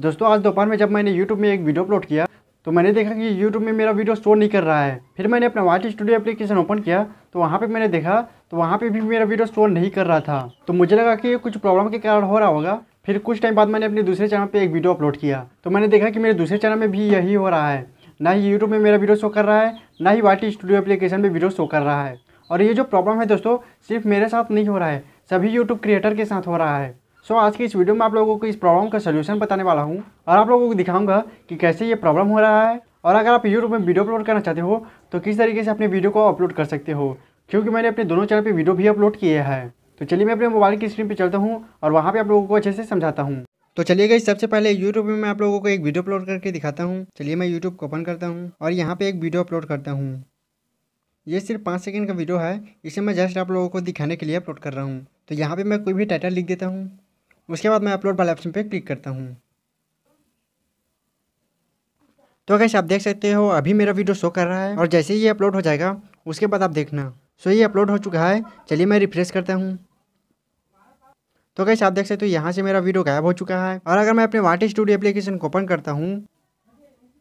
दोस्तों आज दोपहर में जब मैंने यूट्यूब में एक वीडियो अपलोड किया तो मैंने देखा कि यूट्यूब में मेरा वीडियो स्टोर नहीं कर रहा है फिर मैंने अपना वाइट स्टूडियो एप्लीकेशन ओपन किया तो वहाँ पे मैंने देखा तो वहाँ पे भी मेरा वीडियो स्टोर नहीं कर रहा था तो मुझे लगा कि कुछ प्रॉब्लम के कारण हो रहा होगा फिर कुछ टाइम बाद मैंने अपने दूसरे चैनल पर एक वीडियो अपलोड किया तो मैंने देखा कि मेरे दूसरे चैनल में भी यही हो रहा है ना ही यूट्यूब में मेरा वीडियो शो कर रहा है ना ही वाइट स्टूडियो एप्लीकेशन में वीडियो शो कर रहा है और ये जो प्रॉब्लम है दोस्तों सिर्फ मेरे साथ नहीं हो रहा है सभी यूट्यूब क्रिएटर के साथ हो रहा है सो so, आज की इस वीडियो में आप लोगों को इस प्रॉब्लम का सोल्यूशन बताने वाला हूँ और आप लोगों को दिखाऊंगा कि कैसे ये प्रॉब्लम हो रहा है और अगर आप यूट्यूब में वीडियो अपलोड करना चाहते हो तो किस तरीके से अपने वीडियो को अपलोड कर सकते हो क्योंकि मैंने अपने दोनों चैनल पर वीडियो भी अपलोड किए हैं तो चलिए मैं अपने मोबाइल की स्क्रीन पर चलता हूँ और वहाँ पर आप लोगों को अच्छे से समझाता हूँ तो चलिए गई सबसे पहले यूट्यूब में मैं आप लोगों को एक वीडियो अपलोड करके दिखाता हूँ चलिए मैं यूट्यूब को ओपन करता हूँ और यहाँ पर एक वीडियो अपलोड करता हूँ ये सिर्फ पाँच सेकेंड का वीडियो है इसे मैं जस्ट आप लोगों को दिखाने के लिए अपलोड कर रहा हूँ तो यहाँ पे मैं कोई भी टाइटल लिख देता हूँ उसके बाद मैं अपलोड वाले ऑप्शन पर क्लिक करता हूँ तो कैसे आप देख सकते हो अभी मेरा वीडियो शो कर रहा है और जैसे ही ये अपलोड हो जाएगा उसके बाद आप देखना सो ये अपलोड हो चुका है चलिए मैं रिफ्रेश करता हूँ तो कैसे आप देख सकते हो यहाँ से मेरा वीडियो गायब हो चुका है और अगर मैं अपने वाटी स्टूडियो एप्लीकेशन को ओपन करता हूँ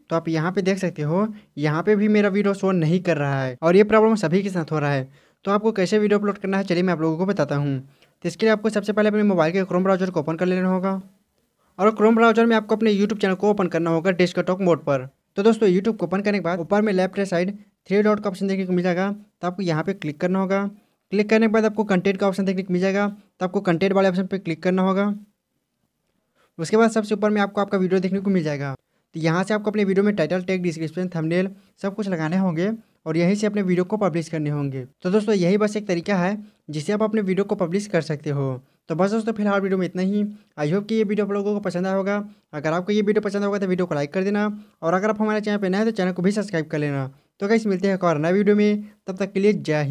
तो आप यहाँ पे देख सकते हो यहाँ पे भी मेरा वीडियो शो नहीं कर रहा है और ये प्रॉब्लम सभी के साथ हो रहा है तो आपको कैसे वीडियो अपलोड करना है चलिए मैं आप लोगों को बताता हूँ तो इसके लिए आपको सबसे पहले अपने मोबाइल के क्रोम ब्राउजर को ओपन कर लेना होगा और क्रोम ब्राउजर में आपको अपने यूट्यूब चैनल को ओपन करना होगा डेस्कटॉप मोड पर तो दोस्तों यूट्यूब को ओपन करने के बाद ऊपर में लेफ्ट साइड थ्री डॉट का ऑप्शन देखने को मिल जाएगा तो आपको यहाँ पर क्लिक करना होगा क्लिक करने के बाद आपको कंटेंट का ऑप्शन देखने को मिल जाएगा तो आपको कंटेंट वाले ऑप्शन पर क्लिक करना होगा उसके बाद सबसे ऊपर में आपको आपका वीडियो देखने को मिल जाएगा तो यहाँ से आपको अपने वीडियो में टाइटल टेक डिस्क्रिप्शन थंबनेल सब कुछ लगाने होंगे और यहीं से अपने वीडियो को पब्लिश करने होंगे तो दोस्तों यही बस एक तरीका है जिससे आप अपने वीडियो को पब्लिश कर सकते हो तो बस दोस्तों फिलहाल वीडियो में इतना ही आई होप कि ये वीडियो आप लोगों को पसंद आया होगा अगर आपको ये वीडियो पसंद होगा तो वीडियो को लाइक कर देना और अगर आप हमारे चैनल पर नए हैं तो चैनल को भी सब्सक्राइब कर लेना तो कैसे मिलते हैं एक और नए वीडियो में तब तक के लिए जय हिंद